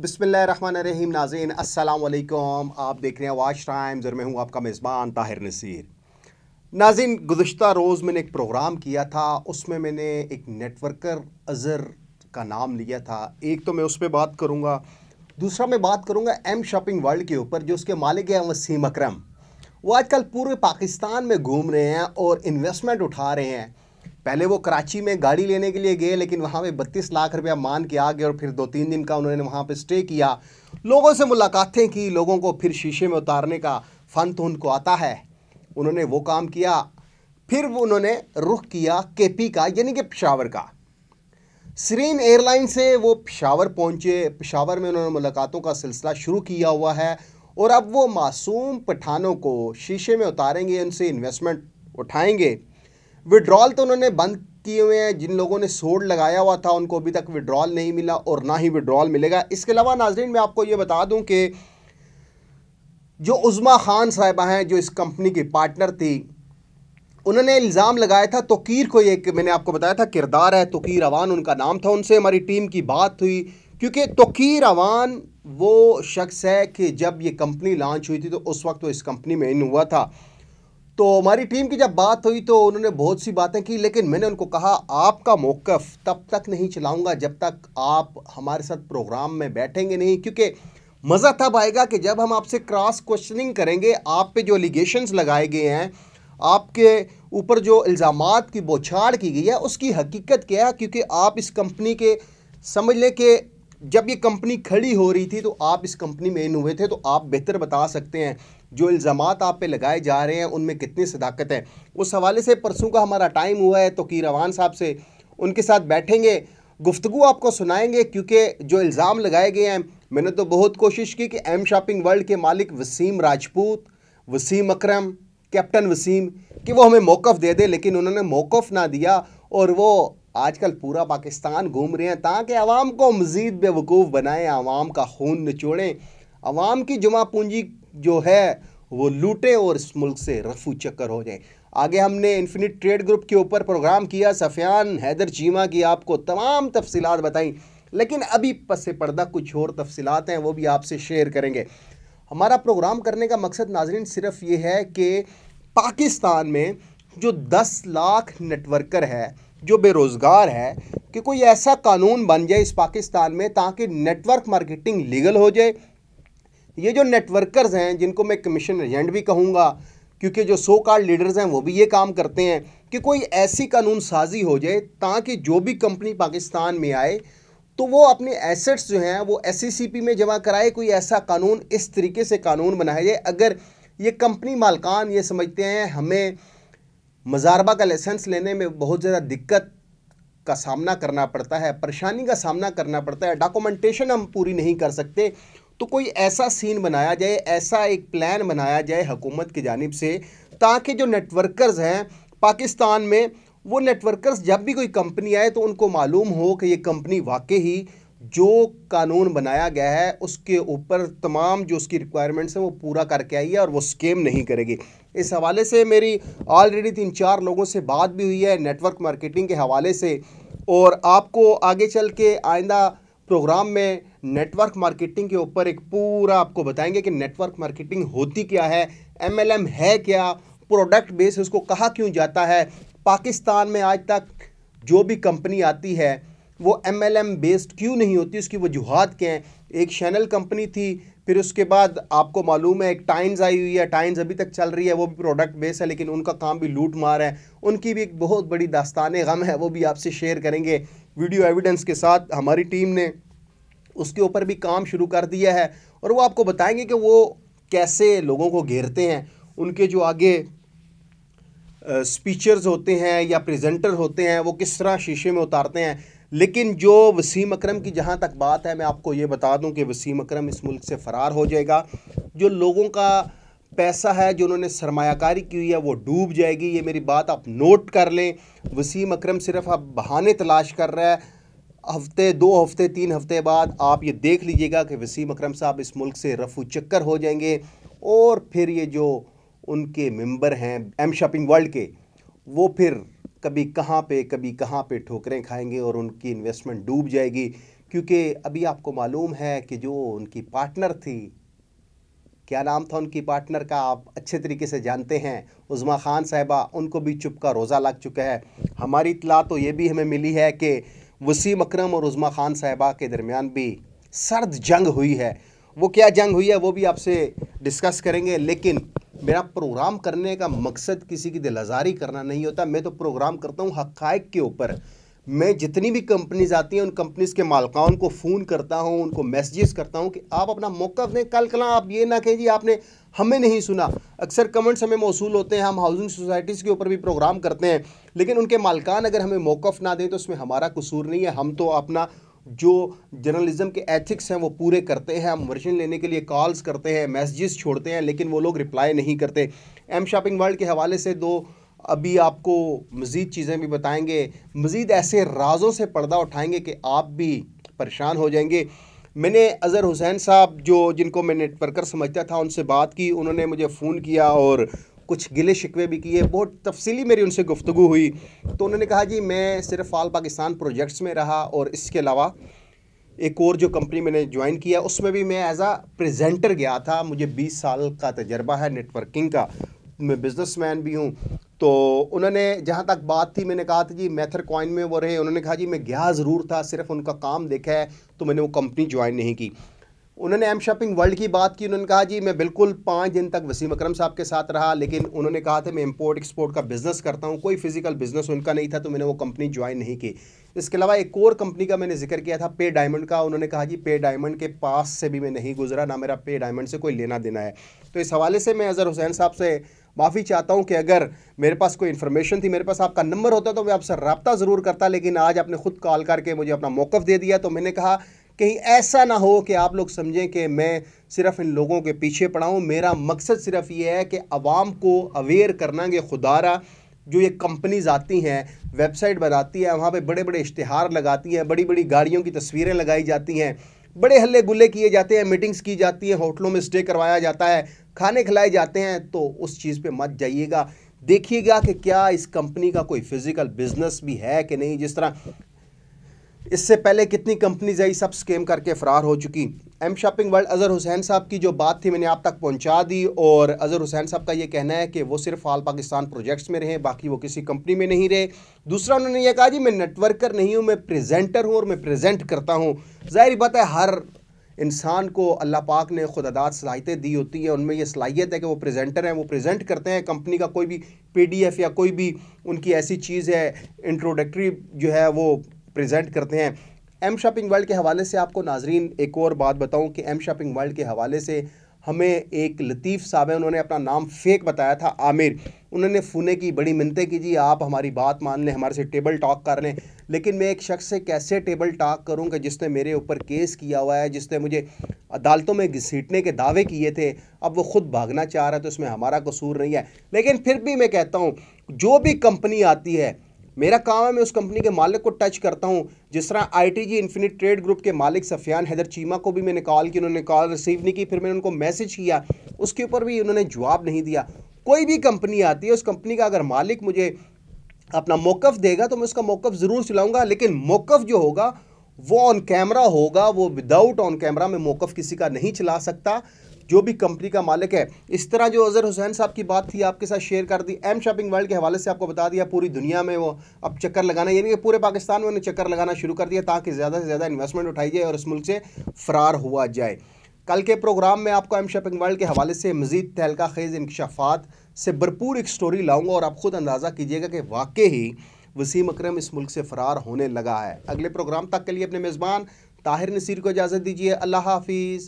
बिसमीम नाजीन असलकम आप देख रहे हैं वाश टाइम्स और मैं हूँ आपका मेज़बान ताहिर नसीर नाजिन गुज्त रोज़ मैंने एक प्रोग्राम किया था उसमें मैंने एक नेटवर्कर अज़र का नाम लिया था एक तो मैं उस पर बात करूँगा दूसरा मैं बात करूँगा एम शॉपिंग वर्ल्ड के ऊपर जो उसके मालिक हैं वसीम अक्रम वो आजकल पूरे पाकिस्तान में घूम रहे हैं और इन्वेस्टमेंट उठा रहे हैं पहले वो कराची में गाड़ी लेने के लिए गए लेकिन वहाँ पे बत्तीस लाख रुपया मान के आ गए और फिर दो तीन दिन का उन्होंने वहाँ पे स्टे किया लोगों से मुलाकातें की लोगों को फिर शीशे में उतारने का फ़न तो उनको आता है उन्होंने वो काम किया फिर वो उन्होंने रुख किया केपी का यानी कि पिशावर का सरीन एयरलाइन से वो पिशावर पहुँचे पिशावर में उन्होंने मुलाकातों का सिलसिला शुरू किया हुआ है और अब वो मासूम पठानों को शीशे में उतारेंगे उनसे इन्वेस्टमेंट उठाएंगे विड्रॉल तो उन्होंने बंद किए हुए हैं जिन लोगों ने सोड लगाया हुआ था उनको अभी तक विड्रॉल नहीं मिला और ना ही विड्रॉल मिलेगा इसके अलावा नाजरीन मैं आपको ये बता दूं कि जो उज़मा ख़ान साहिबा हैं जो इस कंपनी की पार्टनर थी उन्होंने इल्ज़ाम लगाया था तोकीर को एक मैंने आपको बताया था किरदार है तोकीर अवान उनका नाम था उनसे हमारी टीम की बात हुई क्योंकि तोकीर अवान वो शख्स है कि जब ये कंपनी लॉन्च हुई थी तो उस वक्त वो इस कंपनी में इन हुआ था तो हमारी टीम की जब बात हुई तो उन्होंने बहुत सी बातें की लेकिन मैंने उनको कहा आपका मौक़ तब तक नहीं चलाऊँगा जब तक आप हमारे साथ प्रोग्राम में बैठेंगे नहीं क्योंकि मज़ा तब आएगा कि जब हम आपसे क्रॉस क्वेश्चनिंग करेंगे आप पे जो एलिगेशंस लगाए गए हैं आपके ऊपर जो इल्ज़ाम की बौछाड़ की गई है उसकी हकीकत क्या है क्योंकि आप इस कंपनी के समझ लें कि जब ये कंपनी खड़ी हो रही थी तो आप इस कंपनी में इन हुए थे तो आप बेहतर बता सकते हैं जो इल्ज़ाम आप पे लगाए जा रहे हैं उनमें कितनी सदाकत है उस हवाले से परसों का हमारा टाइम हुआ है तो की रवान साहब से उनके साथ बैठेंगे गुफ्तु आपको सुनाएंगे क्योंकि जो इल्ज़ाम लगाए गए हैं मैंने तो बहुत कोशिश की कि एम शॉपिंग वर्ल्ड के मालिक वसीम राजपूत वसीम अक्रम कैप्टन वसीम कि वो हमें मौक़ दे दे लेकिन उन्होंने मौक़ ना दिया और वो आजकल पूरा पाकिस्तान घूम रहे हैं ताकि आवाम को मज़ीद बेवकूफ़ बनाएं आवाम का खून निचोड़ें आवाम की जुमा पूंजी जो है वो लूटे और इस मुल्क से रफू चक्कर हो जाए आगे हमने इन्फिनिट ट्रेड ग्रुप के ऊपर प्रोग्राम किया सफियान हैदर चीमा की आपको तमाम तफसीत बताई लेकिन अभी पस पर्दा कुछ और तफसीत हैं वो भी आपसे शेयर करेंगे हमारा प्रोग्राम करने का मकसद नाजरन सिर्फ ये है कि पाकिस्तान में जो दस लाख नेटवर्कर है जो बेरोज़गार हैं कि कोई ऐसा कानून बन जाए इस पाकिस्तान में ताकि नेटवर्क मार्केटिंग लीगल हो जाए ये जो नेटवर्कर्स हैं जिनको मैं कमीशन एजेंट भी कहूँगा क्योंकि जो सो कार्ड लीडर्स हैं वो भी ये काम करते हैं कि कोई ऐसी कानून साजी हो जाए ताकि जो भी कंपनी पाकिस्तान में आए तो वो अपने एसेट्स जो हैं वो एस e में जमा कराए कोई ऐसा कानून इस तरीके से कानून बनाया जाए अगर ये कंपनी मालकान ये समझते हैं हमें मज़ारबा का लाइसेंस लेने में बहुत ज़्यादा दिक्कत का सामना करना पड़ता है परेशानी का सामना करना पड़ता है डॉक्यूमेंटेशन हम पूरी नहीं कर सकते तो कोई ऐसा सीन बनाया जाए ऐसा एक प्लान बनाया जाए हुकूमत की जानब से ताकि जो नेटवर्कर्स हैं पाकिस्तान में वो नेटवर्कर्स जब भी कोई कंपनी आए तो उनको मालूम हो कि ये कंपनी वाकई ही जो कानून बनाया गया है उसके ऊपर तमाम जो उसकी रिक्वायरमेंट्स हैं वो पूरा करके आई है और वो स्केम नहीं करेगी इस हवाले से मेरी ऑलरेडी तीन चार लोगों से बात भी हुई है नेटवर्क मार्केटिंग के हवाले से और आपको आगे चल के आइंदा प्रोग्राम में नेटवर्क मार्केटिंग के ऊपर एक पूरा आपको बताएंगे कि नेटवर्क मार्केटिंग होती क्या है एमएलएम है क्या प्रोडक्ट बेस उसको कहा क्यों जाता है पाकिस्तान में आज तक जो भी कंपनी आती है वो एम एल एम बेस्ड क्यों नहीं होती उसकी वजूहत क्या हैं एक शैनल कंपनी थी फिर उसके बाद आपको मालूम है एक टाइम्स आई हुई है टाइम्स अभी तक चल रही है वो भी प्रोडक्ट बेस है लेकिन उनका काम भी लूट मार है उनकी भी एक बहुत बड़ी दास्तान गम है वो भी आपसे शेयर करेंगे वीडियो एविडेंस के साथ हमारी टीम ने उसके ऊपर भी काम शुरू कर दिया है और वो आपको बताएंगे कि वो कैसे लोगों को घेरते हैं उनके जो आगे स्पीचर्स होते हैं या प्रेजेंटर होते हैं वो किस तरह शीशे में उतारते हैं लेकिन जो वसीम अकरम की जहाँ तक बात है मैं आपको ये बता दूँ कि वसीम अकरम इस मुल्क से फ़रार हो जाएगा जो लोगों का पैसा है जो उन्होंने सरमाकारी की हुई है वो डूब जाएगी ये मेरी बात आप नोट कर लें वसीम अकरम सिर्फ आप बहाने तलाश कर रहा है हफ्ते दो हफ्ते तीन हफ्ते बाद आप ये देख लीजिएगा कि वसीम अकरम साहब इस मुल्क से रफू चक्कर हो जाएंगे और फिर ये जो उनके मेंबर हैं एम शॉपिंग वर्ल्ड के वो फिर कभी कहाँ पे कभी कहाँ पे ठोकरें खाएंगे और उनकी इन्वेस्टमेंट डूब जाएगी क्योंकि अभी आपको मालूम है कि जो उनकी पार्टनर थी क्या नाम था उनकी पार्टनर का आप अच्छे तरीके से जानते हैं उज़मा ख़ान साहबा उनको भी चुप का रोज़ा लग चुका है हमारी इतला तो ये भी हमें मिली है कि वसीम अक्रम और उज़मा ख़ान साहबा के दरमियान भी सर्द जंग हुई है वो क्या जंग हुई है वो भी आपसे डिस्कस करेंगे लेकिन मेरा प्रोग्राम करने का मकसद किसी की दिल आज़ारी करना नहीं होता मैं तो प्रोग्राम करता हूँ हक़ के ऊपर मैं जितनी भी कंपनीज आती हैं उन कंपनीज के मालकान को फ़ोन करता हूँ उनको मैसेजेस करता हूँ कि आप अपना मौक़ दें कल कल आप ये ना कहें जी आपने हमें नहीं सुना अक्सर कमेंट्स हमें मौसू होते हैं हम हाउसिंग सोसाइटीज़ के ऊपर भी प्रोग्राम करते हैं लेकिन उनके मालकान अगर हमें मौक़ ना दें तो उसमें हमारा कसूर नहीं है हम तो अपना जो जर्नलिज्म के एथिक्स हैं वो पूरे करते हैं हम वर्जन लेने के लिए कॉल्स करते हैं मैसेजेस छोड़ते हैं लेकिन वो लोग रिप्लाई नहीं करते एम शॉपिंग वर्ल्ड के हवाले से दो अभी आपको मज़ीद चीज़ें भी बताएंगे मज़ीद ऐसे राजों से पर्दा उठाएंगे कि आप भी परेशान हो जाएंगे मैंने अज़र हुसैन साहब जो जिनको मैं नेटवर्कर समझता था उनसे बात की उन्होंने मुझे फ़ोन किया और कुछ गिले शिकवे भी किए बहुत तफसली मेरी उनसे गुफ्तु हुई तो उन्होंने कहा जी मैं सिर्फ आल पाकिस्तान प्रोजेक्ट्स में रहा और इसके अलावा एक और जो कंपनी मैंने ज्वाइन किया उसमें भी मैं एज आ प्रजेंटर गया था मुझे बीस साल का तजर्बा है नेटवर्किंग का मैं मैन भी हूँ तो उन्होंने जहाँ तक बात थी मैंने कहा था जी मैथर कॉइन में वो रहे उन्होंने कहा जी मैं गया ज़रूर था सिर्फ उनका काम देखा है तो मैंने वो कंपनी ज्वाइन नहीं की उन्होंने एम शॉपिंग वर्ल्ड की बात की उन्होंने कहा जी मैं बिल्कुल पाँच दिन तक वसीम अक्रम साहब के साथ रहा लेकिन उन्होंने कहा था मैं इम्पोर्ट एक्सपोर्ट का बिज़नेस करता हूँ कोई फिजिकल बिज़नेस उनका नहीं था तो मैंने वो कंपनी ज्वाइन नहीं की इसके अलावा एक और कंपनी का मैंने जिक्र किया था पे डायमंड का उन्होंने कहा जी पे डायमंड के पास से भी मैं नहीं गुजरा ना मेरा पे डायमंड से कोई लेना देना है तो इस हवाले से मैं अज़र हुसैन साहब से माफ़ी चाहता हूँ कि अगर मेरे पास कोई इन्फॉर्मेशन थी मेरे पास आपका नंबर होता तो मैं आपसे रबता ज़रूर करता लेकिन आज आपने ख़ुद कॉल करके मुझे अपना मौक़ दे दिया तो मैंने कहा कहीं ऐसा ना हो कि आप लोग समझें कि मैं सिर्फ इन लोगों के पीछे पड़ाऊँ मेरा मकसद सिर्फ ये है कि आवाम को अवेयर करना कि खुदारा जो ये कंपनीज़ आती हैं वेबसाइट बनाती हैं वहाँ पे बड़े बड़े इश्तहार लगाती हैं बड़ी बड़ी गाड़ियों की तस्वीरें लगाई जाती हैं बड़े हल्ले गुल्ले किए जाते हैं मीटिंग्स की जाती हैं होटलों में स्टे करवाया जाता है खाने खिलाए जाते हैं तो उस चीज़ पे मत जाइएगा देखिएगा कि क्या इस कंपनी का कोई फिज़िकल बिज़नेस भी है कि नहीं जिस तरह इससे पहले कितनी कंपनीज आई सब स्केम करके फ़रार हो चुकी M shopping world Azhar Hussain साहब की जो बात थी मैंने आप तक पहुंचा दी और अज़हर हुसैन साहब का ये कहना है कि वो सिर्फ आल पाकिस्तान प्रोजेक्ट्स में रहे बाकी वो किसी कंपनी में नहीं रहे दूसरा उन्होंने ये कहा जी मैं नेटवर्कर नहीं हूँ मैं प्रेजेंटर हूँ और मैं प्रेजेंट करता हूँ ज़ाहिर बात है हर इंसान को अल्लाह पाक ने खुदादात सलाहियतें दी होती हैं उनमें ये सलाहियत है कि वो प्रेजेंटर हैं वो प्रेजेंट करते हैं कंपनी का कोई भी पीडीएफ या कोई भी उनकी ऐसी चीज़ है इंट्रोडक्टरी जो है वो प्रेजेंट करते हैं एम शॉपिंग वर्ल्ड के हवाले से आपको नाजरीन एक और बात बताऊं कि एम शॉपिंग वर्ल्ड के हवाले से हमें एक लतीफ़ साहब हैं उन्होंने अपना नाम फेक बताया था आमिर उन्होंने फूने की बड़ी मिनतें की जी आप हमारी बात मान लें हमारे से टेबल टॉक कर लें लेकिन मैं एक शख्स से कैसे टेबल टॉक करूँगा जिसने मेरे ऊपर केस किया हुआ है जिसने मुझे अदालतों में घसीटने के दावे किए थे अब वो खुद भागना चाह रहा है तो उसमें हमारा कसूर नहीं है लेकिन फिर भी मैं कहता हूँ जो भी कंपनी आती है मेरा काम है मैं उस कंपनी के मालिक को टच करता हूँ जिस तरह I T G infinite trade group के मालिक सफियान हैदर चीमा को भी मैंने कॉल की उन्होंने कॉल रिसीव नहीं की फिर मैंने उनको मैसेज किया उसके ऊपर भी उन्होंने जवाब नहीं दिया कोई भी कंपनी आती है उस कंपनी का अगर मालिक मुझे अपना मौक़ देगा तो मैं उसका मौक़ ज़रूर सुलाऊँगा लेकिन मौक़ जो होगा वो ऑन कैमरा होगा वो विदाउट ऑन कैमरा मैं मौक़ किसी का नहीं चला सकता जो भी कंपनी का मालिक है इस तरह जो अजहर हुसैन साहब की बात थी आपके साथ शेयर कर दी एम शॉपिंग वर्ल्ड के हवाले से आपको बता दिया पूरी दुनिया में वो अब चक्कर लगाना यानी कि पूरे पाकिस्तान में उन्हें चक्कर लगाना शुरू कर दिया ताकि ज़्यादा से ज़्यादा इन्वेस्टमेंट उठाई जाए और इस मुल्क से फ़रार हुआ जाए कल के प्रोग्राम में आपको एम शॉपिंग वर्ल्ड के हवाले से मजीद तहलका खेज़ इनकशाफात से भरपूर एक स्टोरी लाऊंगा और आप ख़ुद अंदाज़ा कीजिएगा कि वाकई ही वसीम अक्रम इस मुल्क से फ़रार होने लगा है अगले प्रोग्राम तक के लिए अपने मेज़बान ताहिर नसीर को इजाज़त दीजिए अल्लाह हाफिज़